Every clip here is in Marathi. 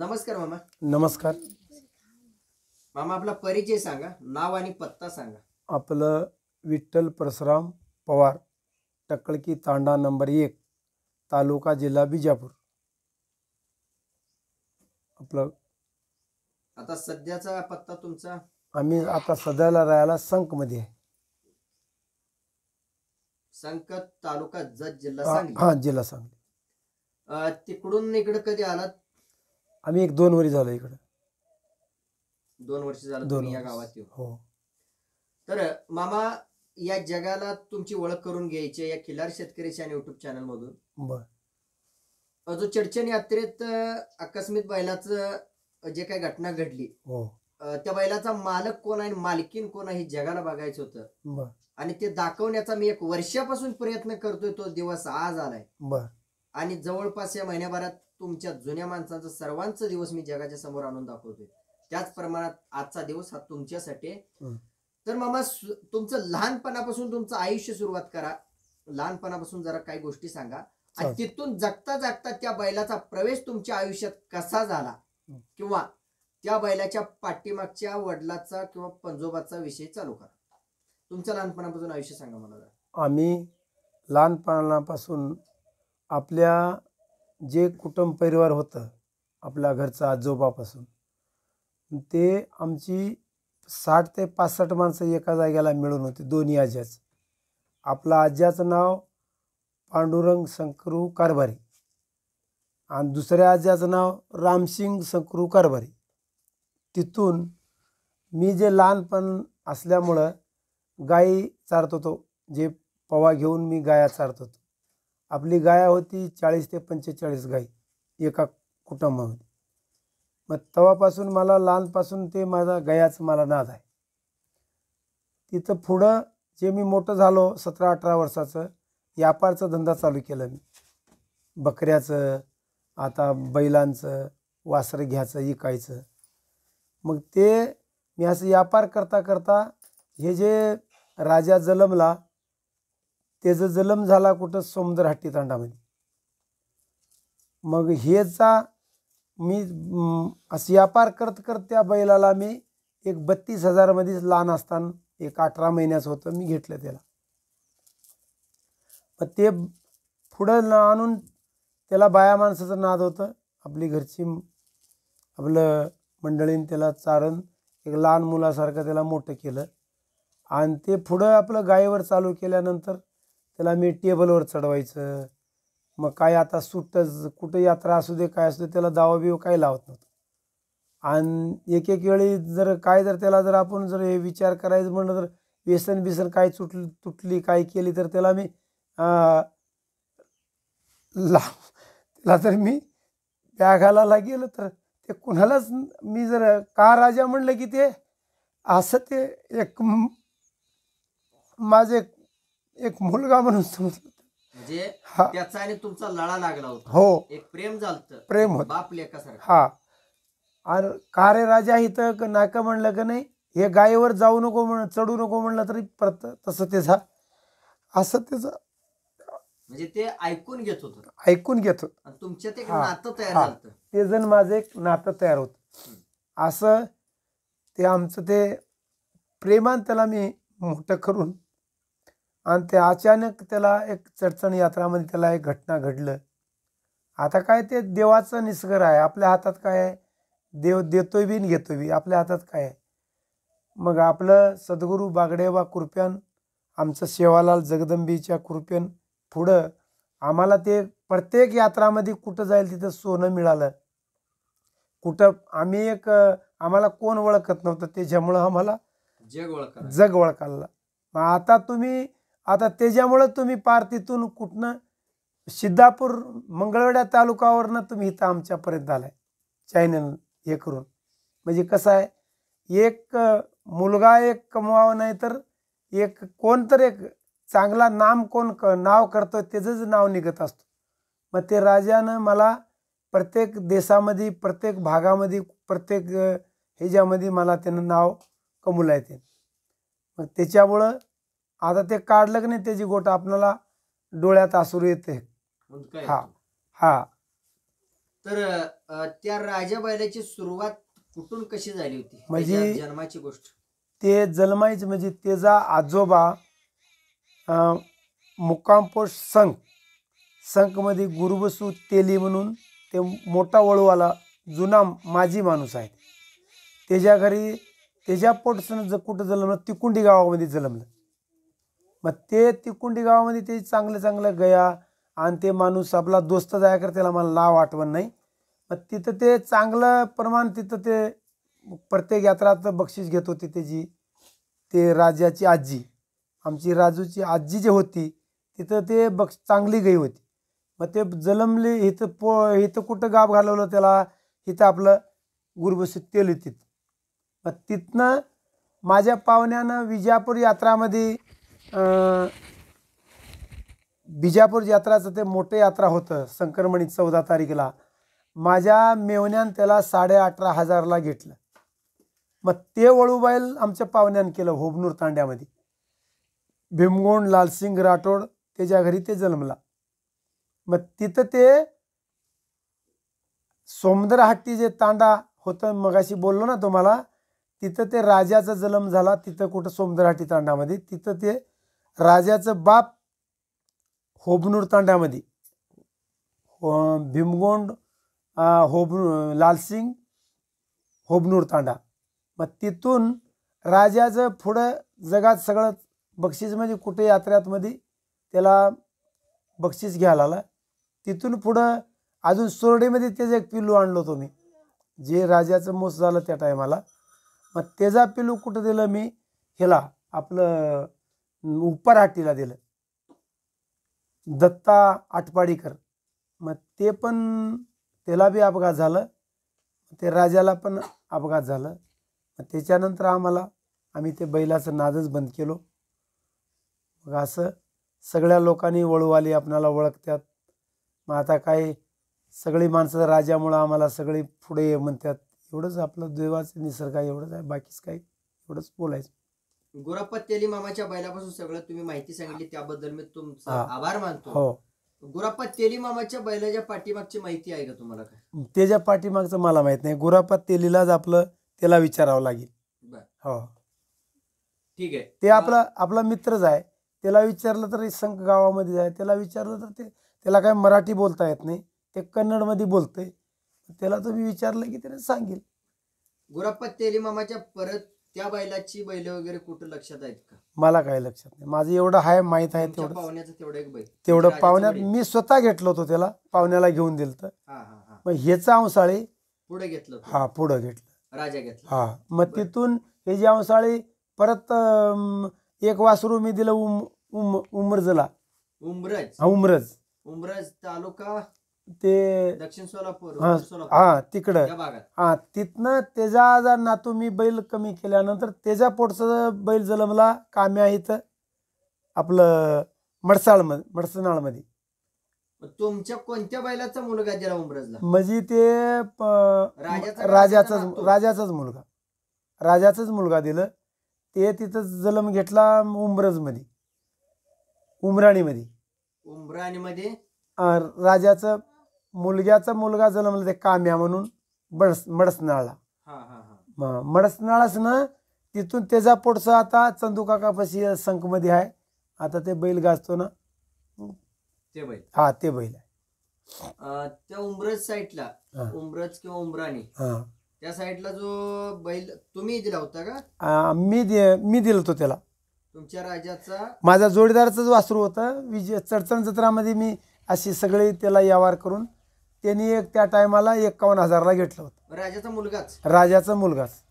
नमस्कार मामा नमस्कार मामा आपला परिचय सांगा नाव आणि पत्ता सांगा आपलं विठ्ठल परशुराम पवार टकळकी तांडा नंबर एक तालुका जिल्हा बिजापूर आपलं आता सध्याचा पत्ता तुमचा आम्ही आता सध्याला राहायला संक मध्ये संक तालुका जत जिल्हा हा, सांगली हा जिल्हा सांगली तिकडून इकडे कधी आलात आम्ही एक दोन वर्ष झालो इकडं दोन वर्ष झालं दोन या गावात हो तर मामा या जगाला तुमची ओळख करून घ्यायची या खिलार शेतकरीच्या युट्यूब चॅनल मधून जो चर्चन यात्रेत आकस्मित बैलाच जे काही घटना घडली हो त्या बैलाचा मालक कोण आहे आणि मालकीन कोण आहे हे जगाला बघायचं होतं आणि ते दाखवण्याचा मी एक वर्षापासून प्रयत्न करतोय तो दिवस आज आलाय आणि जवळपास या महिन्याभरात तुमच्या जुन्या माणसाचा सर्वांचा दिवस मी जगाच्या समोर आणून दाखवतोय त्याच प्रमाणात आजचा दिवस हा तुमच्यासाठी तर मामा तुमचं लहानपणापासून तुमचं आयुष्य सुरुवात करा लहानपणापासून जरा काही गोष्टी सांगा आणि तिथून जगता जगता त्या बैलाचा प्रवेश तुमच्या आयुष्यात कसा झाला किंवा त्या बैलाच्या पाठीमागच्या वडिलाचा किंवा पंजोबाचा विषय चालू करा तुमचं लहानपणापासून आयुष्य सांगा मला जरा. आम्ही लहानपणापासून आपल्या जे कुटुंब परिवार होतं आपल्या घरचा आजोबापासून ते आमची साठ ते पासष्ट माणसं एका जागेला मिळून होती दोन्ही आज्याच आपला आज्याचं नाव पांडुरंग शंकरू कारभारी आणि दुसऱ्या आज्याचं नाव रामसिंग संकरू कारभारी तिथून मी जे लहानपण असल्यामुळं गाई चारत होतो जे पवा घेऊन मी गाया चारत होतो आपली गाय होती चाळीस ते पंचेचाळीस गाय एका कुटुंबामध्ये मग तेव्हापासून मला लहानपासून ते माझा गयाचं मला नाद आहे तिथं पुढं जे मी मोठं झालो सतरा अठरा वर्षाचं व्यापारचा धंदा चालू केला मी बकऱ्याचं आता बैलांचं वासरं घ्यायचं इकायचं मग ते मी असं व्यापार करता करता हे जे राजा जलमला त्याचा जलम झाला कुठं समुद्र हट्टी तांडामध्ये मग हेचा मी असं व्यापार करत करत त्या बैलाला मी एक बत्तीस हजारमध्येच लहान असताना एक अठरा महिन्याचं होतं मी घेतलं त्याला मग ते पुढं आणून त्याला बाया माणसाचं नाद होतं आपली घरची आपलं मंडळीन त्याला चारण एक लहान मुलासारखं त्याला मोठं केलं आणि ते पुढं आपलं गायीवर चालू केल्यानंतर त्याला मी टेबलवर चढवायचं मग काय आता सुट्टच कुठं यात्रा असू दे काय असू दे त्याला दावा बिव काही लावत नव्हतं आणि एक एक वेळी जर काय जर त्याला जर आपण जर हे विचार करायचं म्हणलं तर व्यसन बिसन काय तुटली तुटली काय केली तर त्याला मी ला त्याला जर मी बॅगाला गेलं तर ते कुणालाच मी जर का राजा म्हणलं की ते असं ते एक माझे एक मुलगा म्हणून समजलं म्हणजे त्याचा आणि तुमचा लढा लागला होता हो एक प्रेम झालत प्रेम होत हा आणि कारे राजा इथं नाका म्हणलं का नाही हे गायीवर जाऊ नको म्हण चढू नको म्हणलं तरी परत तसं त्याचा असं त्याचं म्हणजे ते ऐकून घेत होत ऐकून घेत होत तुमच्यात एक नातं तयार झालं ते जण माझं एक नातं तयार होत असं ते आमचं ते प्रेमान त्याला मी मोठं करून आणि ते अचानक त्याला एक चडचण यात्रामध्ये त्याला एक घटना घडलं आता काय ते देवाचं निसगर आहे आपल्या हातात काय आहे देव देतोय बी आणि घेतोय बी आपल्या हातात काय आहे मग आपलं सद्गुरू बागडेवा कृप्यान आमचं सेवालाल जगदंबीच्या कृपेन पुढं आम्हाला ते प्रत्येक यात्रामध्ये कुठं जाईल तिथं सोनं मिळालं कुठं आम्ही एक आम्हाला कोण ओळखत नव्हतं त्याच्यामुळं आम्हाला जग ओळख जग ओळखायला मग आता तुम्ही आता त्याच्यामुळं तुम्ही पार तिथून कुठनं सिद्धापूर मंगळवेड्या तालुकावरनं तुम्ही इथं आमच्यापर्यंत आलाय चॅनल हे करून म्हणजे कसं आहे एक मुलगा एक कमवावं नाही तर एक तर एक चांगला नाम कोण क नाव करतो त्याचंच नाव निघत असतो मग ते राजानं मला प्रत्येक देशामध्ये प्रत्येक भागामध्ये प्रत्येक ह्याच्यामध्ये मला त्यानं नाव कमवला येते मग त्याच्यामुळं आता ते काढलं की नाही त्याची गोट आपल्याला डोळ्यात आसुर येते हा हा तर त्या राजा बैलाची सुरुवात कुठून कशी झाली होती म्हणजे- जन्माची गोष्ट ते जन्मायचे म्हणजे तेजा आजोबा मुकामपोष संक संख मध्ये गुरुबसू तेली म्हणून ते मोठा वळूवाला जुना माजी माणूस आहे त्याच्या घरी त्याच्या पोटसन जर कुठं जलमलं तिकुंडी गावामध्ये जन्मलं मग ते तिकुंडी गावामध्ये ते चांगलं चांगलं गया आणि ते माणूस आपला दोस्त जायकर त्याला मला लाव आठवण नाही मग तिथं ते चांगलं प्रमाण तिथं ते प्रत्येक यात्रात बक्षीस घेत होती त्याची ते राजाची आजी आमची राजूची आजी जी होती तिथं ते बक्ष चांगली गई होती मग ते जलमले इथं पो इथं कुठं गाब घालवलं त्याला इथं आपलं गुरुबसीत तेल तिथं मग तिथनं माझ्या पाहुण्यानं विजापूर यात्रामध्ये बिजापूर यात्राचं ते मोठं यात्रा होतं संक्रमणी चौदा तारीखला माझ्या मेवण्यान त्याला साडे अठरा हजारला घेतलं मग ते वळूबाईल आमच्या पाहुण्यानं केलं होबनूर तांड्यामध्ये भीमगोंड लालसिंग राठोड त्याच्या घरी ते जन्मला मग तिथं ते सोमदरहट्टी जे तांडा होतं मगाशी बोललो ना तुम्हाला तिथं ते राजाचा जन्म झाला तिथं कुठं सोमदरहट्टी तांडामध्ये तिथं ते राजाचं बाप होबनूर तांड्यामध्ये हो, भीमगोंड होब लालसिंग होबनूर तांडा मग तिथून राजाचं पुढं जगात सगळं बक्षीस म्हणजे कुठे यात्र्यातमध्ये त्याला बक्षीस घ्यायला आला तिथून पुढं अजून सोरडेमध्ये त्याचं एक पिल्लू आणलो होतो मी जे राजाचं मोस झालं त्या टायमाला मग त्याचा पिल्लू कुठं दिलं मी हेला आपलं उपर उपरहाटीला दिलं दत्ता आटपाडीकर मग ते पण त्याला बी अपघात झालं ते राजाला पण अपघात झालं मग त्याच्यानंतर आम्हाला आम्ही ते बैलाचं नादच बंद केलो मग असं सगळ्या लोकांनी वळूवाली आपणाला ओळखतात मग आता काय सगळी माणसं राजामुळं आम्हाला सगळी पुढे म्हणतात एवढंच आपलं देवाचं निसर्ग एवढंच आहे बाकीच काही एवढंच बोलायचं गुराप्पा तेली मामाच्या बैलापासून सगळं तुम्ही माहिती सांगितली त्याबद्दल मी तुमचा आभार मानतो हो गुराप्पा तेली मामाच्या बैलाच्या पाठीमागची माहिती आहे का तुम्हाला काय त्याच्या पाठीमागचं मला माहित नाही गुरापा तेलीलाच आपलं त्याला विचारावं लागेल हो ठीक आहे ते आपला आपला मित्रच आहे त्याला विचारलं तर संघ गावामध्ये जाय त्याला विचारलं तर ते त्याला काय मराठी बोलता येत नाही ते कन्नडमध्ये बोलतंय त्याला तुम्ही विचारलं की त्याने सांगेल गुराप्पा तेली मामाच्या परत त्या बैलाची बैल वगैरे कुठं लक्षात आहेत का मला काय लक्षात नाही माझं एवढं हाय माहित आहे तेवढं पाहुण्याचं तेवढं एक तेवढं पाहुण्यात मी स्वतः घेतलं होतो त्याला पाहुण्याला घेऊन दिलं मग ह्याचं अंसाळी पुढे घेतलं हा पुढे घेतलं राजा घेतला हा मग तिथून हे जे अंसाळी परत एक वासरू मी दिलं उम उम उमरजला उमरज हा उमरज उमरज तालुका ते दक्षिण सोलापूर हा, सोलापूर तिकडं हा तिथनं तेजा आजार नातू मी बैल कमी केल्यानंतर तेजा पोटच बैल जलमला कामे आहेत आपलं मध्ये मडसनाळमध्ये मध्ये तुमच्या कोणत्या बैलाचा मुलगा ज्याला उमरजला म्हणजे ते राजाचा राजाचाच राजाचाच मुलगा राजाचाच मुलगा दिलं ते तिथं जलम घेतला उमरज उमराणीमध्ये उमराणी मध्ये मध्ये मुलग्याचा मुलगा जन्मला ते काम्या म्हणून बडस मडसनाळला मडसनाळाच ना तिथून त्याचा पोटसा आता चंदू संख मध्ये आहे आता ते बैल गाजतो ना ते बैल हा ते बैल आहे त्या उमरज साईडला उमरज किंवा उमराणी त्या साईडला जो बैल तुम्ही दिला होता का मी मी दिल होतो त्याला तुमच्या राजाचा माझा जो वासरू होता विजय चडचण जत्रामध्ये मी अशी सगळी त्याला यावार करून त्यांनी एक त्या टायमाला एक्कावन्न हजारला घेतलं होतं राजाचा मुलगाच राजाचा मुलगाच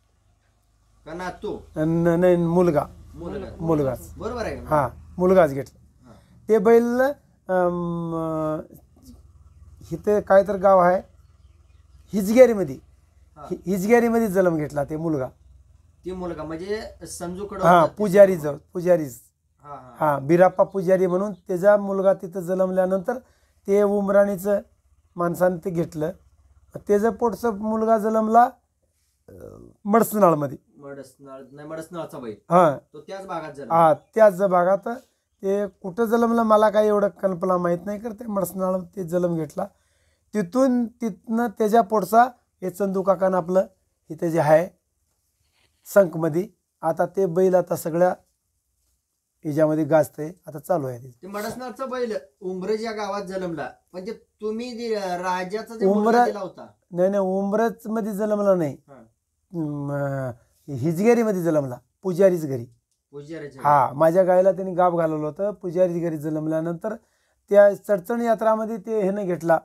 नाही मुलगा मुलगाच बरोबर आहे हा मुलगाच घेतला ते बैल हिथे इथे काय तर गाव आहे हिजगेरीमध्ये हिजग्यारीमध्ये हिजगेरीमध्ये जन्म घेतला ते मुलगा ते मुलगा म्हणजे संजूकडं हा पुजारी जवळ पुजारी हा बिराप्पा पुजारी म्हणून त्याचा मुलगा तिथं जन्मल्यानंतर ते उमराणीचं माणसानं ते घेतलं त्याचं पोटचं मुलगा जन्मला मडसनाळमध्ये हां हा त्याच भागात ते कुठं जन्मलं मला काही एवढं कल्पना माहीत नाही करते मडसनाळ ते जलम घेतला तिथून तिथनं त्याच्या पोटचा हे चंदू काकान आपलं इथे जे आहे संकमध्ये आता ते बैल आता सगळ्या याच्यामध्ये गाजतंय आता चालू आहे बैल उमरज या गावात जन्मला म्हणजे तुम्ही होता नाही नाही उमरज मध्ये जन्मला नाही हिजगेरी मध्ये जन्मला पुजारीच घरी पुजारी हा माझ्या गायला त्यांनी गाव घालवलं होतं पुजारी घरी जन्मल्यानंतर त्या चडचण यात्रामध्ये ते ह्याने घेतला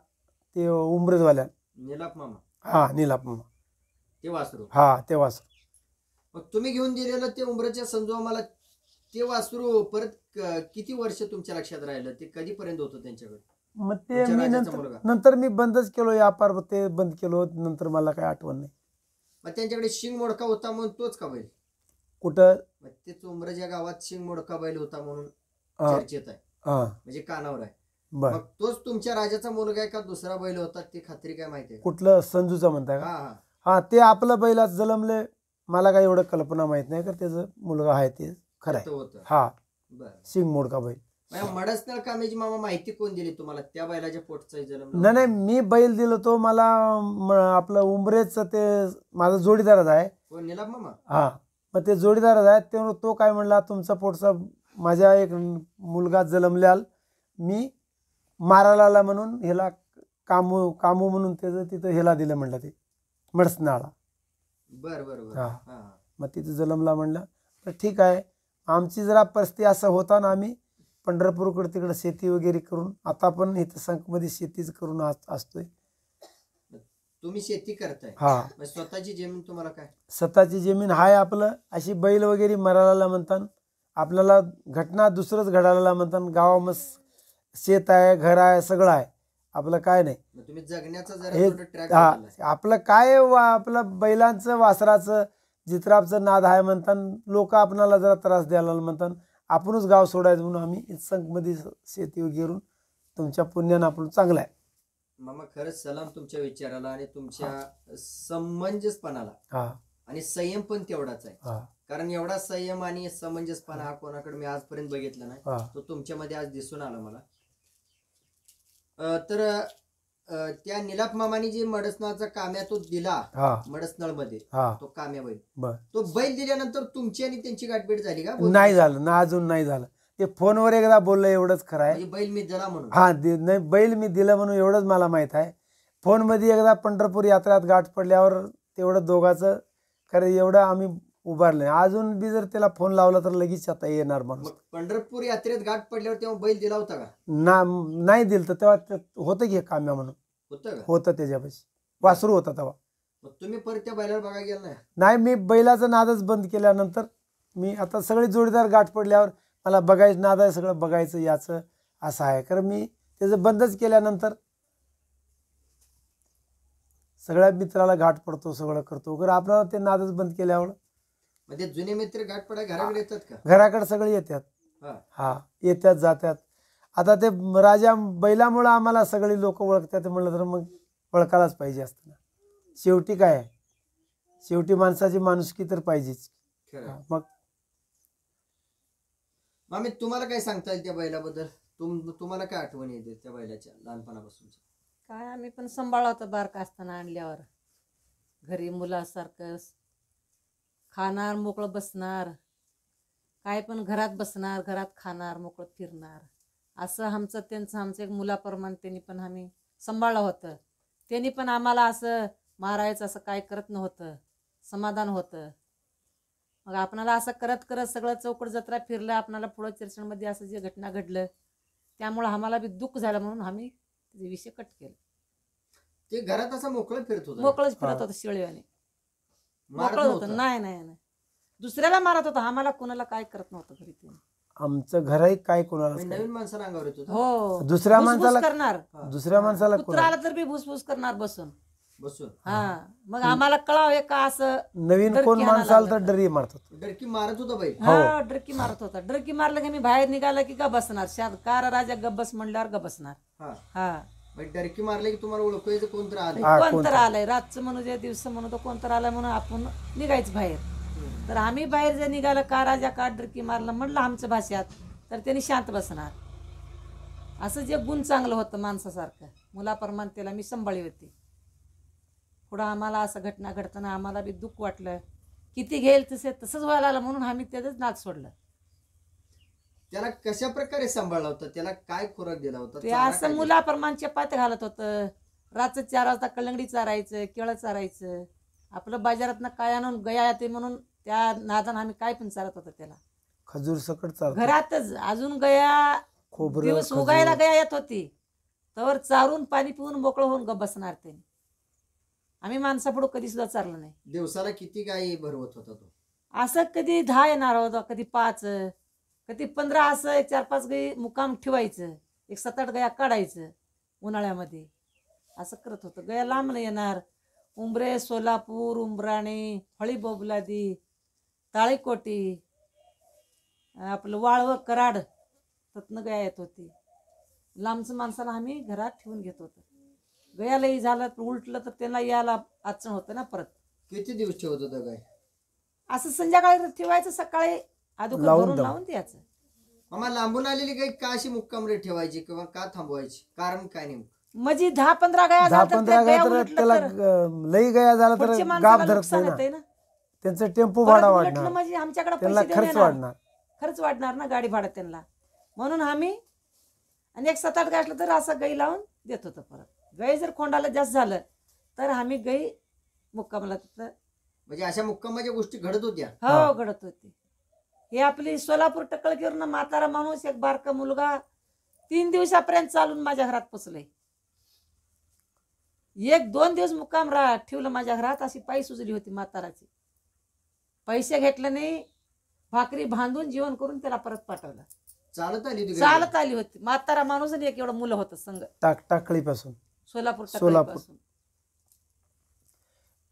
ते उमरजवाल्या निलाप मामा हा निलाप मामा. ते वासरू हा वासरू मग तुम्ही घेऊन दिलेलं ते उमरच्या मला ते वासरू परत किती वर्ष तुमच्या लक्षात राहिलं ते कधीपर्यंत होतं त्यांच्याकडे मग ते मी नंतर मुलगा. नंतर मी बंदच केलो व्यापार ते बंद केलो नंतर मला काही आठवण नाही मग त्यांच्याकडे शिंग मोडका होता म्हणून तोच का बैल कुठं ते चोमरज गावात शिंग मोडका बैल होता म्हणून चर्चेत आहे म्हणजे कानावर आहे मग तोच तुमच्या राजाचा मुलगा आहे का दुसरा बैल होता ते खात्री काय माहिती आहे कुठलं संजूचा म्हणताय का हा ते आपलं बैलाच जलमले मला काय एवढं कल्पना माहित नाही का त्याचं मुलगा आहे ते खरं हा सिंग मोडका बैल मडसनळ कामेजी मामा माहिती कोण दिली तुम्हाला त्या बैलाच्या पोटचा जन्म नाही मी बैल दिलो तो मला आपलं उमरेच ते माझा जोडीदारच आहे हा मग ते जोडीदारच आहे तेव्हा तो काय म्हणला तुमचा पोटचा माझ्या एक मुलगा जलमल्याल मी मारायला आला म्हणून ह्याला कामू कामू म्हणून त्याचं तिथं ह्याला दिलं म्हणलं ते मडसनाळा बरं बरं हां मग तिथं जलमला म्हणलं तर ठीक आहे आमची जरा परिस्थिती असं होता ना आम्ही पंढरपूरकडे तिकडं शेती वगैरे करून आता पण इथं मध्ये शेतीच करून असतोय तुम्ही शेती करताय हा स्वतःची जमीन तुम्हाला काय स्वतःची जमीन हाय आपलं अशी बैल वगैरे मराला म्हणतात आपल्याला घटना दुसरंच घडायला म्हणतात गावामध्ये शेत आहे घर आहे सगळं आहे आपलं काय नाही तुम्ही जगण्याचं हे- हा आपलं काय आपलं बैलांचं वासराचं जित्रापचं नाद आहे म्हणतात लोक आपणाला जरा त्रास द्यायला म्हणतात आपणच गाव सोडायचं म्हणून आम्ही संक मध्ये शेती घेऊन तुमच्या पुण्यानं आपण चांगला आहे मामा खरंच सलाम तुमच्या विचाराला आणि तुमच्या समंजसपणाला आणि संयम पण तेवढाच आहे कारण एवढा संयम आणि समंजसपणा हा कोणाकडे मी आजपर्यंत बघितला नाही तो तुमच्यामध्ये आज दिसून आला मला तर त्या निलाप मामाने जे मडसनाचा काम्या तो दिला हा मध्ये तो काम्या बैल तो बैल दिल्यानंतर तुमची आणि त्यांची गाठभेट झाली का नाही झालं ना अजून नाही झालं ते फोनवर एकदा बोललं एवढंच खरं आहे म्हणजे बैल मी दिला म्हणून हा नाही बैल मी दिलं म्हणून एवढंच मला माहित आहे फोनमध्ये एकदा पंढरपूर यात्रात गाठ पडल्यावर तेवढं दोघाचं खरं एवढं आम्ही उभारलं अजून बी जर त्याला फोन लावला तर लगेच आता येणार म्हणून पंढरपूर यात्रेत गाठ पडल्यावर तेव्हा बैल दिला होता का ना नाही दिलं तर तेव्हा होतं की काम्या म्हणून होत त्याच्या वासरू होता तेव्हा तुम्ही परत त्या बैलाला बघायला नाही मी बैलाचा नादच बंद केल्यानंतर मी आता सगळे जोडीदार गाठ पडल्यावर मला बघायचं नाद आहे सगळं बघायचं याचं असं आहे कारण मी त्याचं बंदच केल्यानंतर सगळ्या मित्राला गाठ पडतो सगळं करतो आपल्याला ते नादच बंद केल्यावर म्हणजे जुने मित्र गाठ पडाय घराकडे येतात का घराकडे सगळे येतात हा. येतात जातात आता ते राजा बैलामुळं आम्हाला सगळी लोक ओळखतात म्हणलं तर मग ओळखायलाच पाहिजे असताना शेवटी काय शेवटी माणसाची माणुसकी तर पाहिजेच मग आम्ही तुम्हाला काय सांगता येईल त्या बैलाबद्दल तुम तुम्हाला काय आठवण येते त्या बैलाच्या लहानपणापासून काय आम्ही पण सांभाळतो बारका असताना आणल्यावर घरी मुलासारखं खाणार मोकळं बसणार काय पण घरात बसणार घरात खाणार मोकळं फिरणार असं आमचं त्यांचं आमचं एक मुलाप्रमाणे त्यांनी पण आम्ही सांभाळलं होतं त्यांनी पण आम्हाला असं मारायचं असं काय करत नव्हतं समाधान होतं मग आपणाला असं करत करत सगळं चौकड जत्रा फिरलं आपणाला पुढं मध्ये असं जे घटना घडलं त्यामुळं आम्हाला बी दुःख झालं म्हणून आम्ही विषय कट केलं ते घरात असं मोकळं फिरत होतं मोकळंच फिरत होतं शिळव्याने मोकळं होत नाही नाही दुसऱ्याला मारत होतं आम्हाला कोणाला काय करत नव्हतं घरी आमचं घरही काय कोणाला नवीन माणसाला अंगावर हो दुसऱ्या माणसाला करणार दुसऱ्या माणसाला कुत्रा तर करणार बसून बसून हा मग आम्हाला कळावं का असं नवीन कोण डरकी तर डरी डरकी मारत होता बाई हा हो. मारत होता डरकी मारलं की मी बाहेर निघाला की का बसणार शांत कार राजा गप बस म्हणल्यावर ग बसणार हा डरकी मारले की तुम्हाला ओळखायचं तर आलं कोण तर आलंय रातचं म्हणू जे दिवस म्हणू तर कोणतर आलाय म्हणून आपण निघायचं बाहेर तर आम्ही बाहेर जर निघालं का राजा का डरकी मारला म्हटलं आमच्या भाषात तर त्यांनी शांत बसणार असं जे गुण चांगलं होतं माणसासारखं मुलाप्रमाण त्याला मी सांभाळी होती पुढं आम्हाला असं घटना घडताना आम्हाला बी दुःख वाटलं किती घेईल तसे तसंच व्हायला म्हणून आम्ही त्याचंच नाच सोडलं त्याला कशा प्रकारे सांभाळलं होतं त्याला काय खुराक दिला होता ते असं मुलाप्रमाण चपात घालत होतं रात चार वाजता कलंगडी चारायचं केळं चारायचं आपलं बाजारातनं काय आणून गया येते म्हणून त्या नादान आम्ही काय पण चालत होतो त्याला खजूर सकट चालत घरातच अजून गया खोबर दिवस उगायला गया येत होती तर चारून पाणी पिऊन मोकळं होऊन ग बसणार ते आम्ही माणसापुढं कधी सुद्धा चाललं नाही दिवसाला किती गायी भरवत होता तो असं कधी दहा येणार होता कधी पाच कधी पंधरा असं एक चार पाच गाई मुकाम ठेवायचं एक सात आठ गया काढायचं उन्हाळ्यामध्ये असं करत होतं गया लांब नाही येणार उंबरे सोलापूर उंबराणे हळी बोबलादी ताळेकोटी आपलं वाळव कराड त्यातनं गया येत होती लांबच माणसाला आम्ही घरात ठेवून घेत होतो गयालाही झालं तर उलटलं तर त्यांना यायला अडचण होतं ना परत किती दिवस ठेवत होत गाय असं संध्याकाळी ठेवायचं सकाळी अदुखर लावून भरून लावून द्यायचं मग लांबून आलेली गाय का अशी मुक्काम रे ठेवायची किंवा का थांबवायची कारण काय नेमकं म्हणजे दहा पंधरा गया झाला तर लई गया झाला तर धरत ना त्यांचं टेम्पो भाडा वाढणार म्हणजे आमच्याकडे त्यांना खर्च वाढणार खर्च वाढणार ना गाडी भाडं त्यांना म्हणून आम्ही आणि एक सात आठ तर असं गाई लावून देत होतो परत वेळी जर कोंडाला जास्त झालं तर आम्ही गई मुक्कामला तिथं म्हणजे अशा मुक्कामाच्या गोष्टी घडत होत्या हो घडत होती हे आपली सोलापूर टक्कळकीवरनं म्हातारा माणूस एक बारका मुलगा तीन दिवसापर्यंत चालून माझ्या घरात पोचले एक दोन दिवस मुक्काम राहत ठेवलं माझ्या घरात अशी पायी सुजली होती म्हाताराची पैसे घेतले नाही भाकरी बांधून जीवन करून त्याला परत पाठवलं चालत आली चालत आली होती म्हातारा माणूस एक एवढं मुलं होतं संघ टाक टाकळीपासून सोलापूर सोलापूर.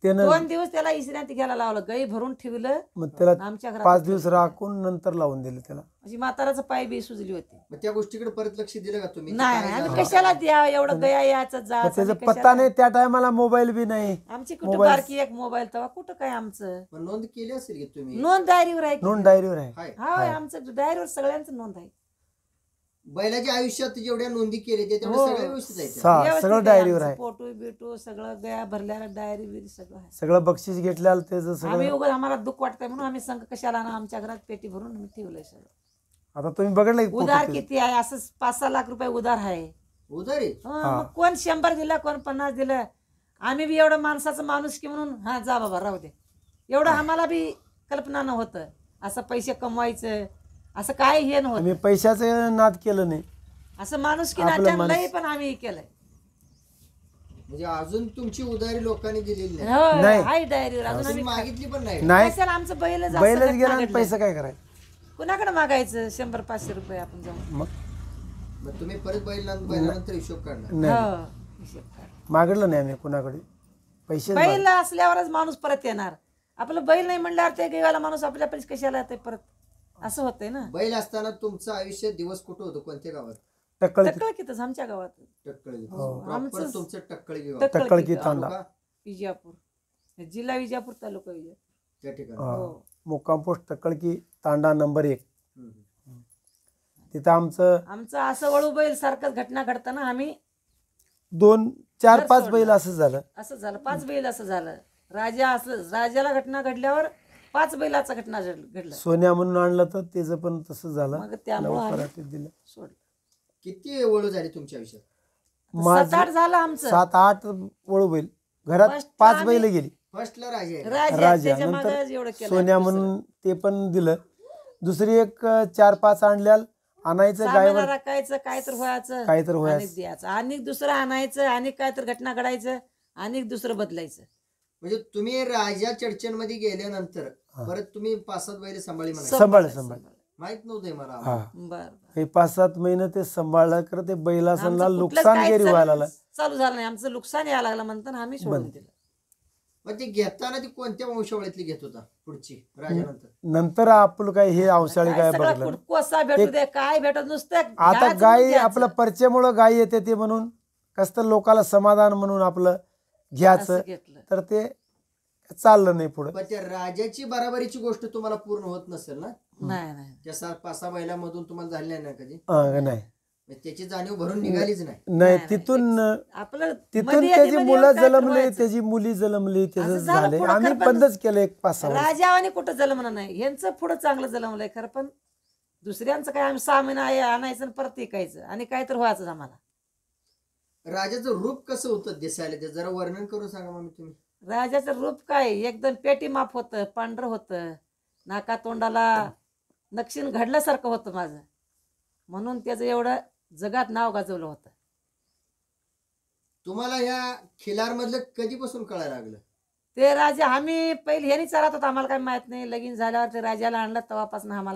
दोन दिवस त्याला इशिरांती घ्यायला लावलं गई भरून ठेवलं मग त्याला आमच्या घरात पाच दिवस राखून नंतर लावून दिलं त्याला माझी म्हणजे म्हाताराचं पाय बी सुजली होती त्या गोष्टीकडे परत लक्ष दिलं का तुम्ही नाही कशाला द्या एवढं गया याचा जा पत्ता नाही त्या टायमाला मोबाईल बी नाही आमची कुठे एक मोबाईल तेव्हा कुठं काय आमचं नोंद केली असेल तुम्ही नोंद डायरीवर आहे नोंद डायरीवर आहे हाय. हा आमचं डायरीवर सगळ्यांचं नोंद आहे बैलाच्या आयुष्यात जेवढ्या नोंदी केल्या हो. सगळं डायरीवर आहे. फोटो बिटो सगळं गया भरल्या डायरी बिरी सगळं सगळं बक्षीस घेतल्या त्याचं आम्ही सगळं आम्हाला दुःख वाटतंय म्हणून आम्ही संघ कशाला ना आमच्या घरात पेटी भरून आम्ही ठेवलंय सगळं आता तुम्ही बघितलं की उधार किती आहे असं पाच सहा लाख रुपये उधार आहे उधार कोण शंभर दिला कोण पन्नास दिलं आम्ही बी एवढं माणसाचं माणूस की म्हणून हा जा बाबा राहू दे एवढं आम्हाला बी कल्पना नव्हतं असं पैसे कमवायचं असं काय हे नव्हतं पैशाच पैशाचं नाद केलं नाही असं माणूस की आपलं पण आम्ही केलंय म्हणजे अजून तुमची उधारी लोकांनी दिलेली नाही हाय अजून मागितली पण नाही आमचं बैल गेला आणि काय करायचं कुणाकडे मागायचं शंभर पाचशे रुपये आपण जाऊ मग तुम्ही परत बैल बैलानंतर हिशोब काढला नाही हो, नाही आम्ही कुणाकडे पैसे बैल असल्यावरच माणूस परत येणार आपलं बैल नाही म्हणल्यावर ते गेवाला माणूस आपल्या पैसे कशाला येते परत असं होतंय ना बैल असताना तुमचं आयुष्य दिवस कुठं होतं कोणत्या गावात टक्कल टक्कळकीतच आमच्या गावात टक्कळगी हो. आमचं- टक्कळगी गाव टक्कळकी तांडा विजयापूर विजापूर जिल्हा विजापूर तालुका विजापूर ठिकाणी हो मुक्काम पोस्ट टक्कळकी तांडा नंबर एक तिथं आमचं आमचं असं वळू बैल सारखंच घटना घडताना आम्ही दोन चार पाच बैल असं झालं असं झालं पाच बैल असं झालं राजा असं राजाला घटना घडल्यावर पाच बैलाचा घटना घडलं सोन्या म्हणून आणलं तर त्याचं पण तसं झालं मग दिलं सोडलं किती ओळू झाली तुमच्या आयुष्यात सात आठ झालं आमचं सात आठ वळू बैल घरात पाच बैल गेली फर्स्टला राजे एवढं सोन्या म्हणून ते पण दिलं दुसरी एक चार पाच आणल्या आणायचं सामाना काय तर व्हायचं काय तर व्हायचं द्यायचं आणि दुसरं आणायचं आणि काय तर घटना घडायचं आणि दुसरं बदलायचं म्हणजे तुम्ही राजा चर्चेमध्ये गेल्यानंतर परत तुम्ही पाच सात महिने सांभाळी सांभाळ सांभाळ माहित नव्हते मला हे पाच सात महिने ते सांभाळलं खरं ते बैलासनला नुकसान घेरी गेरी व्हायला चालू झालं नाही आमचं नुकसान यायला लागलं म्हणताना आम्ही सोडून बंद. दिलं मग ती घेताना ती कोणत्या वंशावळीतली घेत होता पुढची राजानंतर नंतर आपलं काय हे अवसाळी काय बघलं कोसा भेटू दे काय भेटत नुसतं आता गाय आपलं गाय येते ते म्हणून कसं तर लोकाला समाधान म्हणून आपलं घ्यायचं तर ते चाललं नाही पुढे राजाची बराबरीची गोष्ट तुम्हाला पूर्ण होत नसेल ना नाही नाही पाच सहा महिलांमधून तुम्हाला झाले नाही कधी नाही त्याची जाणीव भरून निघालीच नाही नाही तिथून आपलं तिथून त्याची मुलं त्याची मुली जलमली त्याचं झाले आम्ही बंदच केलं एक पाच सहा वर्ष. कुठं नाही यांचं पुढं चांगलं जलमलंय खरं पण दुसऱ्यांचं काय आम्ही सहा महिना आहे आणायचं परत ऐकायचं आणि काय तर व्हायचं आम्हाला राजाचं रूप कसं होतं दिसायला ते जरा वर्णन करून सांगा मग तुम्ही राजाचं रूप काय एकदम पेटी माफ होत पांढर होत नाका तोंडाला नक्षीन घडल्यासारखं होतं माझं म्हणून त्याचं एवढं जगात नाव गाजवलं होत तुम्हाला ह्या खिलार मधलं कधीपासून कळायला लागलं ते राजा आम्ही पहिले ह्यानी चालत होता आम्हाला काय माहित नाही लगीन झाल्यावर ते राजाला आणलं तेव्हापासून आम्हाला